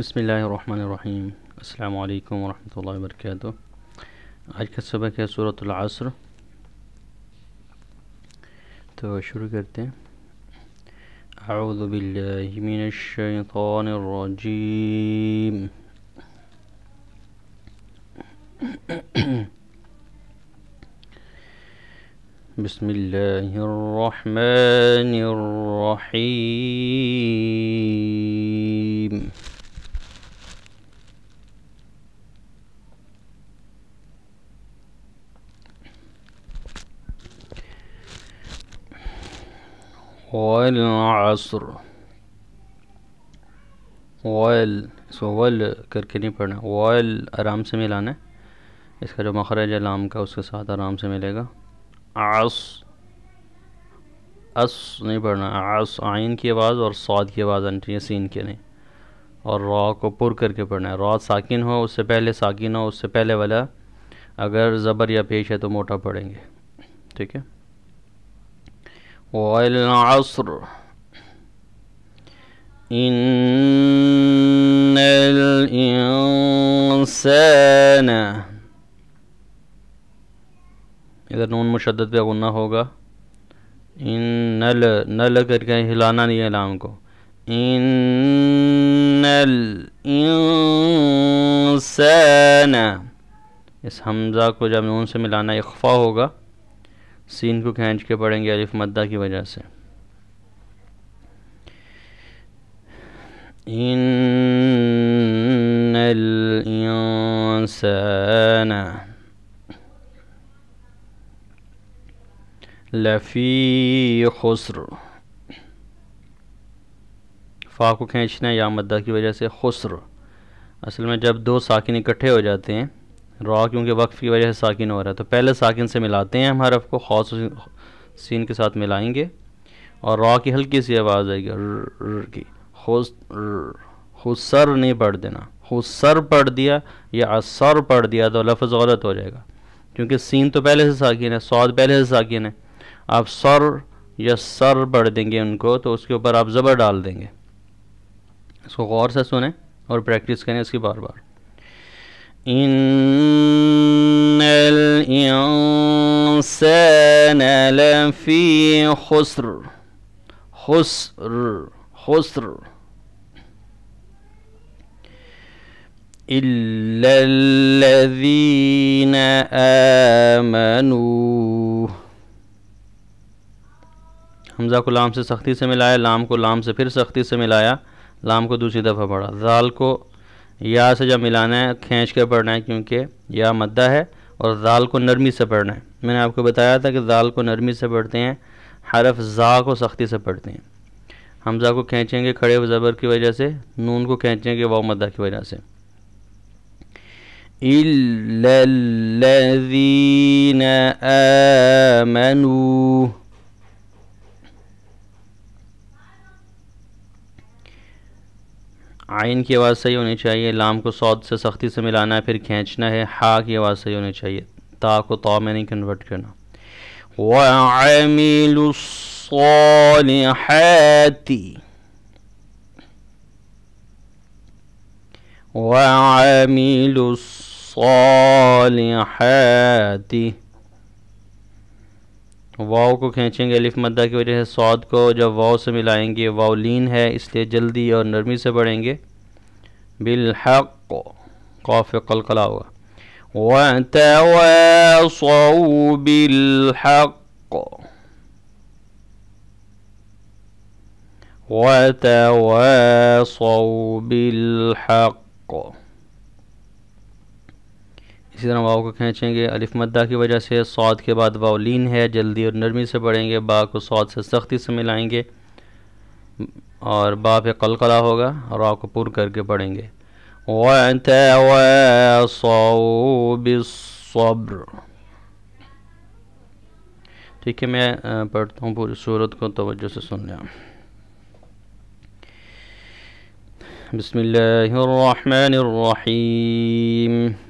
بسم الله الرحمن الرحيم السلام عليكم ورحمة الله وبركاته آج کا سبق ہے سورة العصر تو شروع کرتے أعوذ بالله من الشيطان الرجيم بسم الله الرحمن الرحيم वलसर वल इसको वल करके नहीं पढ़ना वल आराम से मिलाना है इसका जो मखरज है लाम का उसके साथ आराम से मिलेगा आस अस नहीं पढ़ना आस आइन की आवाज़ और सौद की आवाज़ आनी चाहिए सीन के नहीं और रॉ को पुर करके पढ़ना है रॉ साकिन हो उससे पहले साकिन हो उससे पहले वाला अगर ज़बर या पेश है तो मोटा पढ़ेंगे ठीक है والعصر إن الإنسان إذا نون مشدد بيا قلنا هوگا إن نل نل کر کے ہلانا نہیں لام کو إن الإنسان اس حمزہ کو جب نون سے ملانا اخفا ہوگا सीन को खींच के पढ़ेंगे अलिफ मद्दा की वजह से इन लफ़ी खुसर फ़ा को खींचना या मद्दा की वजह से खुसर असल में जब दो साकिन इकट्ठे हो जाते हैं रॉ क्योंकि वक्फ की वजह से साकिन हो रहा है तो पहले साकिन से मिलाते हैं हम हरफ को खौस सीन के साथ मिलाएंगे और रॉ की हल्की सी आवाज़ आएगी र की हुसर नहीं पढ़ देना हुसर पढ़ दिया या असर पढ़ दिया तो लफ्ज़ गलत हो जाएगा क्योंकि सीन तो पहले से साकिन है सौद पहले से साकिन है आप सर या सर पढ़ देंगे उनको तो उसके ऊपर आप ज़बर डाल देंगे इसको गौर से सुने और प्रैक्टिस करें इसकी बार बार इन الإنسان لفي خسر خسر خسر إلا الذين آمنوا हमजा को लाम से सख्ती से मिलाया लाम को लाम से फिर सख्ती से मिलाया लाम को दूसरी दफ़ा पढ़ा जाल को या से जब मिलाना है खींच के पढ़ना है क्योंकि या मद्दा है और दाल को नरमी से पढ़ना है मैंने आपको बताया था कि दाल को नरमी से पढ़ते हैं हरफ ज़ा को सख्ती से पढ़ते हैं हमजा को खींचेंगे खड़े ज़बर की वजह से नून को खींचेंगे वाव मदा की वजह से इल्लल्लज़ीन आमनू आइन की आवाज़ सही होनी चाहिए लाम को सौद से सख्ती से मिलाना है फिर खींचना है हा की आवाज़ सही होनी चाहिए ता को तो में नहीं कन्वर्ट करना है वामिलुस्सलिहाती वाव को खींचेंगे अलिफ मद्दा की वजह से सौद को जब वाव से मिलाएंगे वाव लीन है इसलिए जल्दी और नरमी से पढ़ेंगे बिलहक कौफ कलकला होगा वतवासौ बिलहक वतवासौ इसी तरह वाव को खींचेंगे अलिफ मद्दा की वजह से सौद के बाद वावलिन है जल्दी और नरमी से पढ़ेंगे बा को सौद से सख्ती से मिलाएंगे और बा पे कलकला होगा और आ को पुर करके पढ़ेंगे सब्र ठीक है मैं पढ़ता हूँ पूरी सूरत को तवज्जो से सुन लिया बसमीम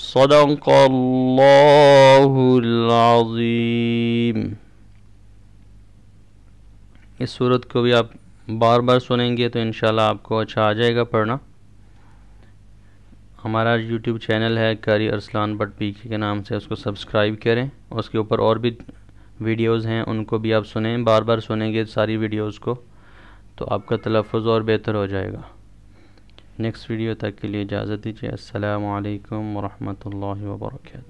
صدق الله العظيم इस सूरत को भी आप बार बार सुनेंगे तो इन आपको अच्छा आ जाएगा पढ़ना हमारा यूट्यूब चैनल है कारी अरसलान भट पीके के नाम से उसको सब्सक्राइब करें उसके ऊपर और भी वीडियोस हैं उनको भी आप सुनें बार बार सुनेंगे सारी वीडियोस को तो आपका तलफ़ और बेहतर हो जाएगा नेक्स्ट वीडियो तक के लिए इजाज़त दीजिए असलकम वरहमल वर्का